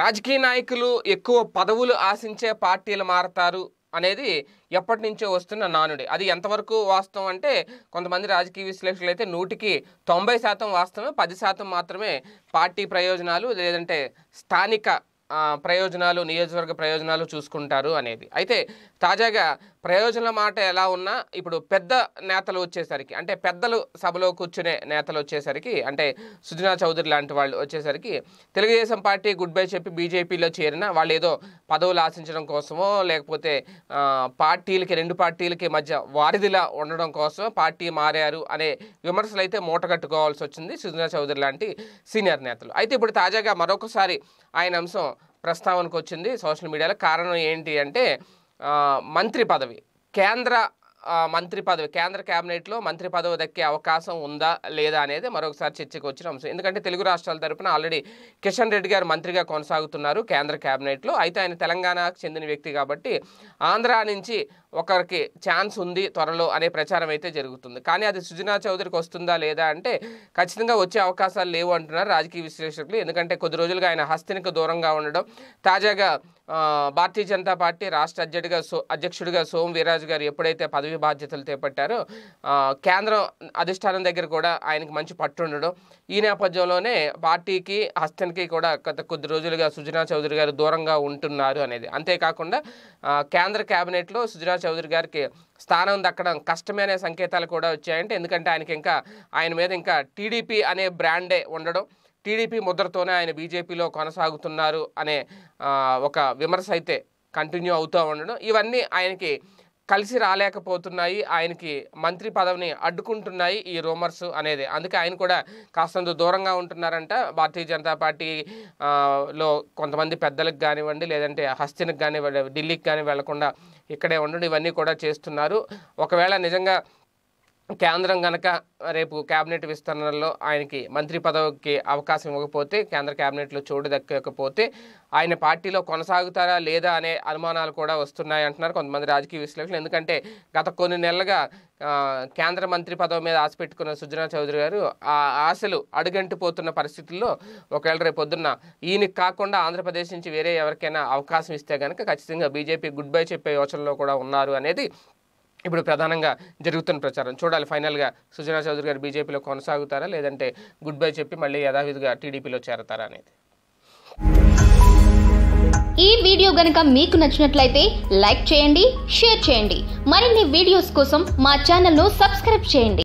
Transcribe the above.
రాజకీయ నాయకులు ఎక్కువ పదవులు ఆశించే పార్టీలు మారతారు అనేది ఎప్పటి నుంచో వస్తున్న నానుడి అది ఎంతవరకు వాస్తవం అంటే కొంతమంది రాజకీయ విశ్లేషకులు అయితే నూటికి తొంభై శాతం వాస్తవమే పది శాతం మాత్రమే పార్టీ ప్రయోజనాలు లేదంటే స్థానిక ప్రయోజనాలు నియోజకవర్గ ప్రయోజనాలు చూసుకుంటారు అనేది అయితే తాజాగా ప్రయోజనాల మాట ఎలా ఉన్నా ఇప్పుడు పెద్ద నేతలు వచ్చేసరికి అంటే పెద్దలు సభలో కూర్చునే నేతలు వచ్చేసరికి అంటే సుజనా చౌదరి లాంటి వాళ్ళు వచ్చేసరికి తెలుగుదేశం పార్టీ గుడ్ బై చెప్పి బీజేపీలో చేరిన వాళ్ళు ఏదో పదవులు ఆశించడం కోసమో లేకపోతే పార్టీలకి రెండు పార్టీలకి మధ్య వారిధిలా ఉండడం కోసం పార్టీ మారారు అనే విమర్శలు అయితే మూటగట్టుకోవాల్సి వచ్చింది సుజనా చౌదరి లాంటి సీనియర్ నేతలు అయితే ఇప్పుడు తాజాగా మరొకసారి ఆయన అంశం ప్రస్తావనకు వచ్చింది సోషల్ మీడియాలో కారణం ఏంటి అంటే మంత్రి పదవి కేంద్ర మంత్రి పదవి కేంద్ర కేబినెట్లో మంత్రి పదవి దక్కే అవకాశం ఉందా లేదా అనేది మరొకసారి చర్చకు వచ్చిన అంశం ఎందుకంటే తెలుగు రాష్ట్రాల తరపున ఆల్రెడీ కిషన్ రెడ్డి గారు మంత్రిగా కొనసాగుతున్నారు కేంద్ర కేబినెట్లో అయితే ఆయన తెలంగాణకు చెందిన వ్యక్తి కాబట్టి ఆంధ్ర నుంచి ఒకరికి ఛాన్స్ ఉంది త్వరలో అనే ప్రచారం అయితే జరుగుతుంది కానీ అది సుజనా చౌదరికి వస్తుందా లేదా అంటే ఖచ్చితంగా వచ్చే అవకాశాలు లేవు అంటున్నారు రాజకీయ విశ్లేషకులు ఎందుకంటే కొద్ది రోజులుగా ఆయన హస్తినికి దూరంగా ఉండడం తాజాగా భారతీయ జనతా పార్టీ రాష్ట్ర అధ్యక్షుడిగా సో అధ్యక్షుడిగా సోము వీరాజు గారు ఎప్పుడైతే పదవి బాధ్యతలు చేపట్టారో కేంద్రం అధిష్టానం దగ్గర కూడా ఆయనకి మంచి పట్టుండడం ఈ నేపథ్యంలోనే పార్టీకి హస్తనికి కూడా గత కొద్ది రోజులుగా సుజనా చౌదరి గారు దూరంగా ఉంటున్నారు అనేది అంతేకాకుండా కేంద్ర కేబినెట్లో సుజనా చౌదరి గారికి స్థానం దక్కడం కష్టమే అనే సంకేతాలు కూడా వచ్చాయంటే ఎందుకంటే ఆయనకి ఇంకా ఆయన మీద ఇంకా టీడీపీ అనే బ్రాండే ఉండడం టీడీపీ ముద్రతోనే ఆయన బీజేపీలో కొనసాగుతున్నారు అనే ఒక విమర్శ అయితే కంటిన్యూ అవుతూ ఉండడం ఇవన్నీ ఆయనకి కలిసి రాలేకపోతున్నాయి ఆయనకి మంత్రి పదవిని అడ్డుకుంటున్నాయి ఈ రూమర్స్ అనేది అందుకే ఆయన కూడా కాస్తంత దూరంగా ఉంటున్నారంట భారతీయ జనతా పార్టీ లో కొంతమంది పెద్దలకు కానివ్వండి లేదంటే హస్తినికి కానివ్వండి ఢిల్లీకి కానీ వెళ్లకుండా ఇక్కడే ఉండడం ఇవన్నీ కూడా చేస్తున్నారు ఒకవేళ నిజంగా కేంద్రం కనుక రేపు కేబినెట్ విస్తరణలో ఆయనకి మంత్రి పదవికి అవకాశం ఇవ్వకపోతే కేంద్ర కేబినెట్లో చోటు దక్కకపోతే ఆయన పార్టీలో కొనసాగుతారా లేదా అనే అనుమానాలు కూడా వస్తున్నాయి అంటున్నారు కొంతమంది రాజకీయ విశ్లేషకులు ఎందుకంటే గత కొన్ని నెలలుగా కేంద్ర మంత్రి పదవి మీద ఆశ పెట్టుకున్న సుజనా చౌదరి గారు ఆ ఆశలు అడుగంటిపోతున్న పరిస్థితుల్లో ఒకవేళ రేపు పొద్దున్న ఈయనకి కాకుండా ఆంధ్రప్రదేశ్ నుంచి వేరే ఎవరికైనా అవకాశం ఇస్తే కనుక ఖచ్చితంగా బీజేపీ గుడ్ బై చెప్పే యోచనలో కూడా ఉన్నారు అనేది ఇప్పుడు ప్రధానంగా జరుగుతున్న ప్రచారం చూడాలి ఫైనల్గా సుజనా చౌదరి గారు బీజేపీలో కొనసాగుతారా లేదంటే గుడ్ బై చెప్పి మళ్ళీ యథావిధిగా టీడీపీలో చేరతారా అనేది ఈ వీడియో గనక మీకు నచ్చినట్లయితే లైక్ చేయండి షేర్ చేయండి మరిన్ని వీడియోస్ కోసం మా ఛానల్ను సబ్స్క్రైబ్ చేయండి